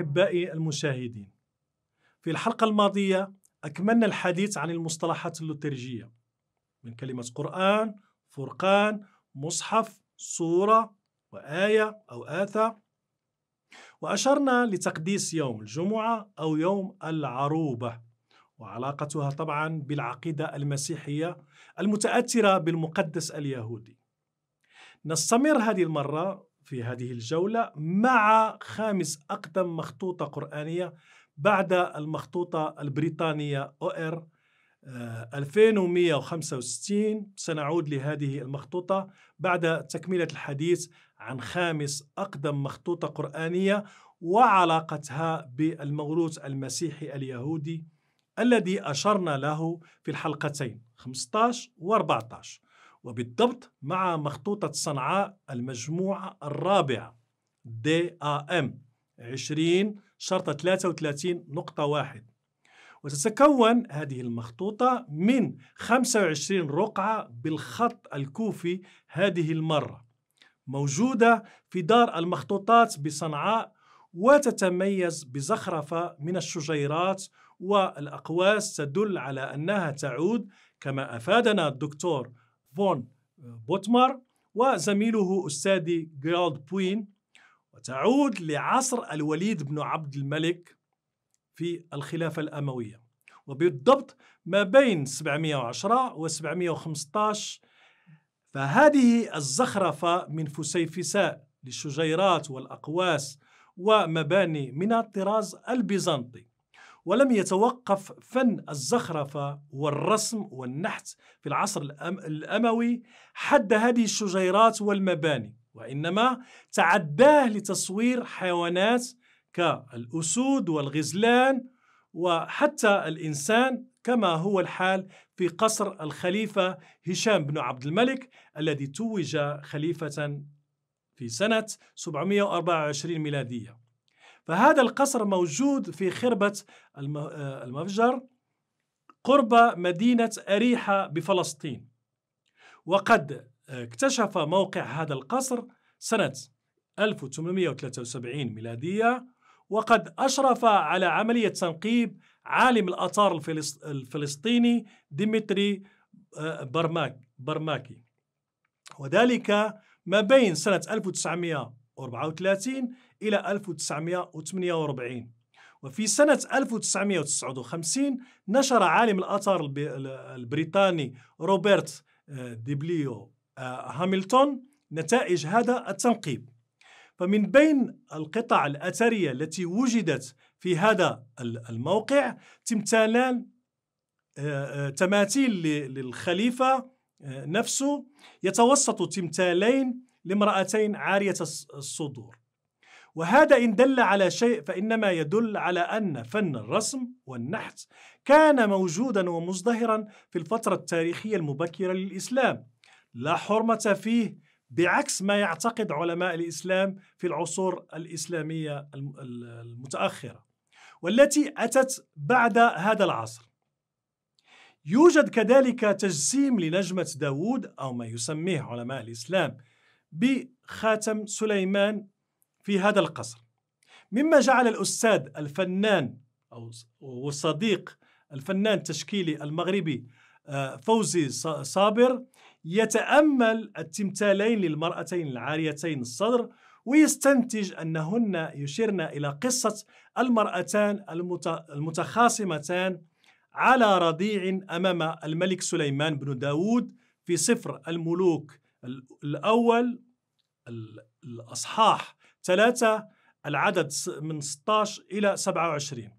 أحبائي المشاهدين في الحلقة الماضية أكملنا الحديث عن المصطلحات اللوترجية من كلمة قرآن، فرقان، مصحف، صورة، وآية أو آثة وأشرنا لتقديس يوم الجمعة أو يوم العروبة وعلاقتها طبعا بالعقيدة المسيحية المتأثرة بالمقدس اليهودي نستمر هذه المرة في هذه الجولة مع خامس أقدم مخطوطة قرآنية بعد المخطوطة البريطانية أو 2165 آه، سنعود لهذه المخطوطة بعد تكملة الحديث عن خامس أقدم مخطوطة قرآنية وعلاقتها بالموروث المسيحي اليهودي الذي أشرنا له في الحلقتين 15 و 14 وبالضبط مع مخطوطة صنعاء المجموعة الرابعة دي ام 20 شرطة 33 نقطة واحد وتتكون هذه المخطوطة من 25 رقعة بالخط الكوفي هذه المرة موجودة في دار المخطوطات بصنعاء وتتميز بزخرفة من الشجيرات والأقواس تدل على أنها تعود كما أفادنا الدكتور فون آه، بوتمر وزميله أستاذي جيرالد بوين وتعود لعصر الوليد بن عبد الملك في الخلافة الأموية وبالضبط ما بين 710 و 715 فهذه الزخرفة من فسيفساء للشجيرات والأقواس ومباني من الطراز البيزنطي ولم يتوقف فن الزخرفة والرسم والنحت في العصر الأموي حد هذه الشجيرات والمباني وإنما تعداه لتصوير حيوانات كالأسود والغزلان وحتى الإنسان كما هو الحال في قصر الخليفة هشام بن عبد الملك الذي توج خليفة في سنة 724 ميلادية فهذا القصر موجود في خربة آه، المفجر قرب مدينة أريحة بفلسطين وقد آه، اكتشف موقع هذا القصر سنة 1873 ميلادية وقد أشرف على عملية تنقيب عالم الأثار الفلسطيني ديمتري آه، برماك برماكي وذلك ما بين سنة 1900 1934 إلى 1948 وفي سنة 1959 نشر عالم الآثار البريطاني روبرت آه، ديبليو آه، هاملتون نتائج هذا التنقيب فمن بين القطع الأثرية التي وجدت في هذا الموقع تمثالان آه، تماثيل للخليفة نفسه يتوسط تمثالين لامرأتين عارية الصدور وهذا إن دل على شيء فإنما يدل على أن فن الرسم والنحت كان موجودا ومزدهرا في الفترة التاريخية المبكرة للإسلام لا حرمة فيه بعكس ما يعتقد علماء الإسلام في العصور الإسلامية المتأخرة والتي أتت بعد هذا العصر يوجد كذلك تجسيم لنجمة داوود أو ما يسميه علماء الإسلام بخاتم سليمان في هذا القصر مما جعل الأستاذ الفنان أو والصديق الفنان التشكيلي المغربي آه، فوزي صابر يتأمل التمثالين للمرأتين العاريتين الصدر ويستنتج أنهن يشيرن إلى قصة المرأتان المتخاصمتان على رضيع أمام الملك سليمان بن داود في سفر الملوك الأول الأصحاح ثلاثة العدد من 16 إلى 27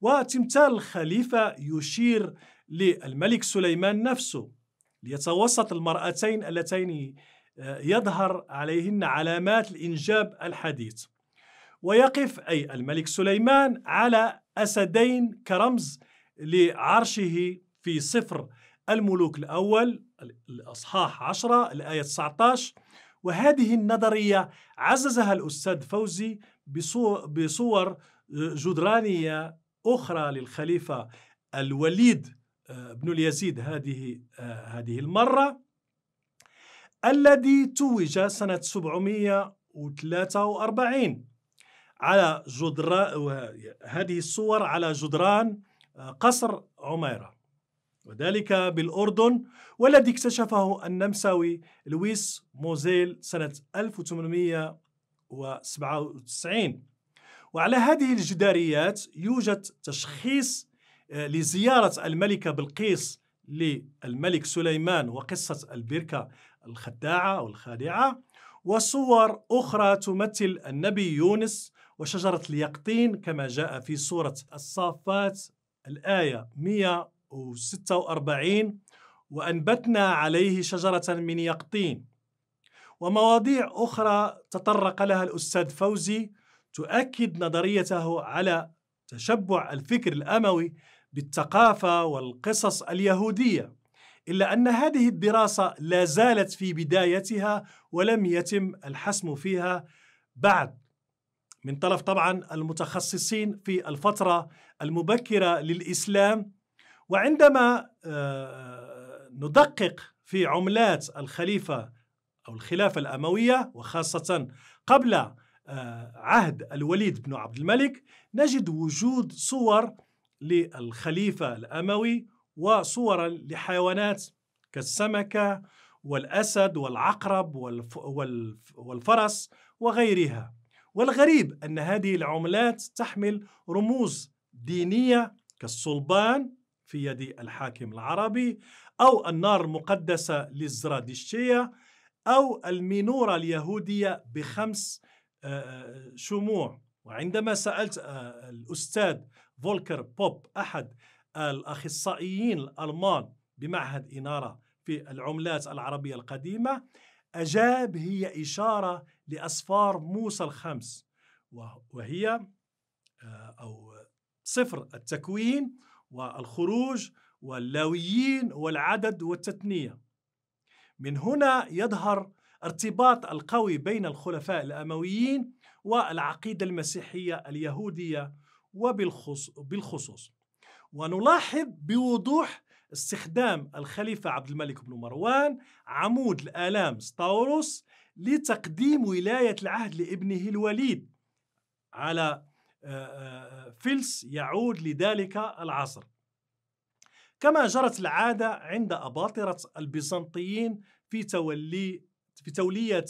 وتمثال الخليفة يشير للملك سليمان نفسه ليتوسط المرأتين اللتين آه، يظهر عليهن علامات الإنجاب الحديث ويقف أي الملك سليمان على أسدين كرمز لعرشه في صفر الملوك الأول الأصحاح 10 الآية 19 وهذه النظرية عززها الأستاذ فوزي بصور جدرانية أخرى للخليفة الوليد آه، بن اليزيد هذه آه، هذه المرة الذي توج سنة 743 على جدران هذه الصور على جدران آه، قصر عميره وذلك بالأردن والذي اكتشفه النمساوي لويس موزيل سنة 1897 وعلى هذه الجداريات يوجد تشخيص آه، لزيارة الملكة بلقيس للملك سليمان وقصة البركة الخداعة أو الخادعة وصور أخرى تمثل النبي يونس وشجرة اليقطين كما جاء في سورة الصافات الآية 100 46 وأنبتنا عليه شجرة من يقطين ومواضيع أخرى تطرق لها الأستاذ فوزي تؤكد نظريته على تشبع الفكر الأموي بالثقافة والقصص اليهودية إلا أن هذه الدراسة لا زالت في بدايتها ولم يتم الحسم فيها بعد من طرف طبعا المتخصصين في الفترة المبكرة للإسلام وعندما آه، ندقق في عملات الخليفة أو الخلافة الأموية وخاصة قبل آه، عهد الوليد بن عبد الملك نجد وجود صور للخليفة الأموي وصورا لحيوانات كالسمكة والأسد والعقرب والفرس وغيرها والغريب أن هذه العملات تحمل رموز دينية كالصلبان في يد الحاكم العربي أو النار المقدسة للزرادشتية أو المينورة اليهودية بخمس آه، آه، شموع وعندما سألت آه، الأستاذ فولكر بوب أحد الأخصائيين الألمان بمعهد إنارة في العملات العربية القديمة أجاب هي إشارة لأسفار موسى الخمس وهي أو صفر التكوين والخروج واللاويين والعدد والتثنية من هنا يظهر ارتباط القوي بين الخلفاء الأمويين والعقيدة المسيحية اليهودية وبالخصوص ونلاحظ بوضوح استخدام الخليفة عبد الملك بن مروان عمود الآلام ستاوروس لتقديم ولاية العهد لابنه الوليد على آه، آه، آه، فلس يعود لذلك العصر كما جرت العادة عند أباطرة البيزنطيين في تولي في تولية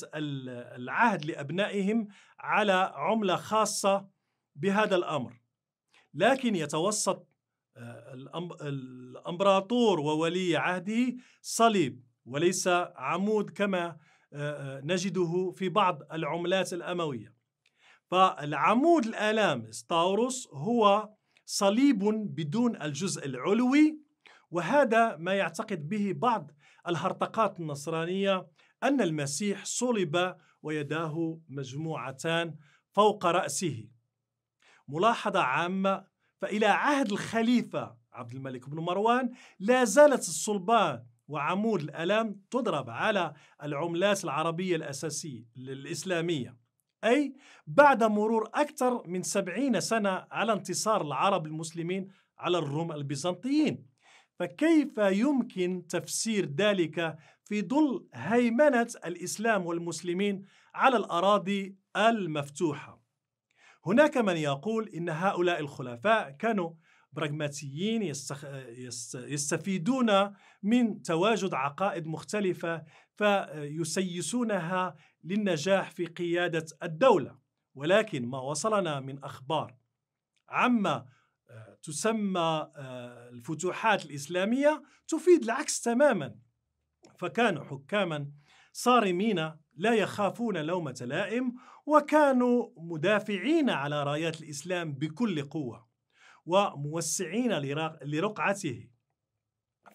العهد لأبنائهم على عملة خاصة بهذا الأمر لكن يتوسط الأمبراطور وولي عهده صليب وليس عمود كما نجده في بعض العملات الأموية فالعمود الآلام ستاوروس هو صليب بدون الجزء العلوي وهذا ما يعتقد به بعض الهرطقات النصرانية أن المسيح صلب ويداه مجموعتان فوق رأسه ملاحظة عامة فإلى عهد الخليفة عبد الملك بن مروان لا زالت الصلبان وعمود الألم تضرب على العملات العربية الأساسية الإسلامية أي بعد مرور أكثر من سبعين سنة على انتصار العرب المسلمين على الروم البيزنطيين فكيف يمكن تفسير ذلك في ظل هيمنة الإسلام والمسلمين على الأراضي المفتوحة هناك من يقول إن هؤلاء الخلفاء كانوا براغماتيين يستفيدون من تواجد عقائد مختلفة فيسيسونها للنجاح في قيادة الدولة ولكن ما وصلنا من أخبار عما آه، تسمى آه، الفتوحات الإسلامية تفيد العكس تماما فكانوا حكاما صارمين لا يخافون لومة لائم وكانوا مدافعين على رايات الإسلام بكل قوة وموسعين لرقعته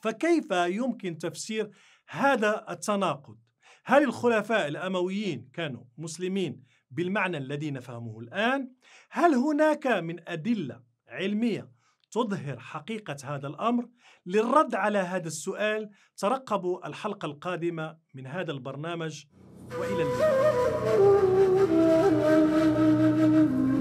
فكيف يمكن تفسير هذا التناقض هل الخلفاء الأمويين كانوا مسلمين بالمعنى الذي نفهمه الآن؟ هل هناك من أدلة علمية تظهر حقيقة هذا الأمر؟ للرد على هذا السؤال ترقبوا الحلقة القادمة من هذا البرنامج وإلى اللقاء